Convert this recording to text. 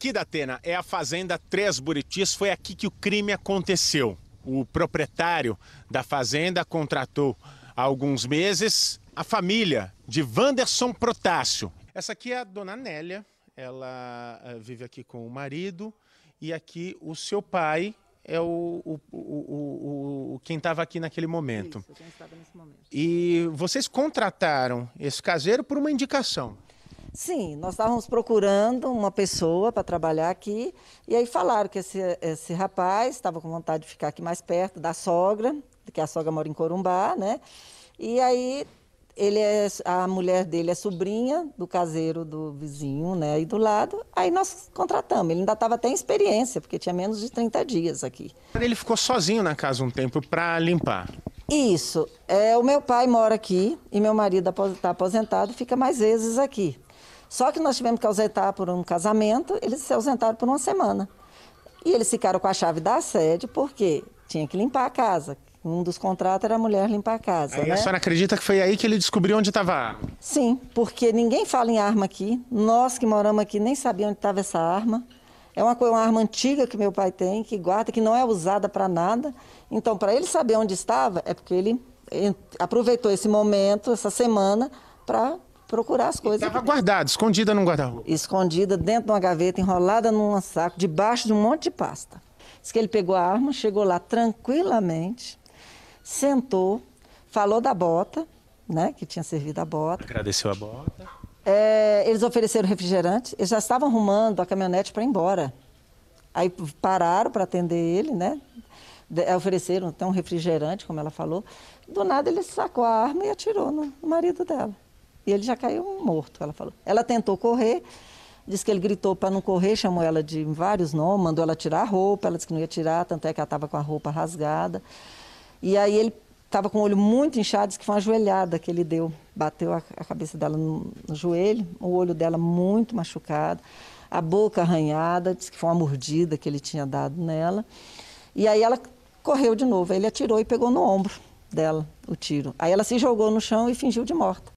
aqui da Atena é a Fazenda Três Buritis, foi aqui que o crime aconteceu. O proprietário da fazenda contratou há alguns meses a família de Wanderson Protássio. Essa aqui é a dona Nélia, ela eh, vive aqui com o marido e aqui o seu pai é o, o, o, o quem estava aqui naquele momento. Isso, quem estava nesse momento. E vocês contrataram esse caseiro por uma indicação. Sim, nós estávamos procurando uma pessoa para trabalhar aqui e aí falaram que esse, esse rapaz estava com vontade de ficar aqui mais perto da sogra, que a sogra mora em Corumbá, né? E aí ele é, a mulher dele é sobrinha do caseiro do vizinho, né? Aí do lado, aí nós contratamos. Ele ainda estava até em experiência, porque tinha menos de 30 dias aqui. Ele ficou sozinho na casa um tempo para limpar. Isso. É, o meu pai mora aqui e meu marido está aposentado, fica mais vezes aqui. Só que nós tivemos que ausentar por um casamento, eles se ausentaram por uma semana. E eles ficaram com a chave da sede porque tinha que limpar a casa. Um dos contratos era a mulher limpar a casa. Aí né? a senhora acredita que foi aí que ele descobriu onde estava a arma? Sim, porque ninguém fala em arma aqui. Nós que moramos aqui nem sabíamos onde estava essa arma. É uma, uma, arma antiga que meu pai tem, que guarda, que não é usada para nada. Então, para ele saber onde estava, é porque ele aproveitou esse momento, essa semana, para procurar as coisas. Estava guardada, escondida num guarda-roupa. Escondida dentro de uma gaveta, enrolada num saco, debaixo de um monte de pasta. Diz que ele pegou a arma, chegou lá tranquilamente, sentou, falou da bota, né, que tinha servido a bota. Agradeceu a bota. É, eles ofereceram refrigerante, eles já estavam arrumando a caminhonete para ir embora. Aí pararam para atender ele, né? De, é, ofereceram até um refrigerante, como ela falou. Do nada ele sacou a arma e atirou no marido dela. E ele já caiu morto, ela falou. Ela tentou correr, disse que ele gritou para não correr, chamou ela de vários nomes, mandou ela tirar a roupa, ela disse que não ia tirar, tanto é que ela estava com a roupa rasgada. E aí ele estava com o olho muito inchado, disse que foi uma joelhada que ele deu, bateu a, a cabeça dela no, no, joelho, o olho dela muito machucado, a boca arranhada, disse que foi uma mordida que ele tinha dado nela. E aí ela correu de novo, aí ele atirou e pegou no ombro dela o tiro. Aí ela se jogou no chão e fingiu de morta.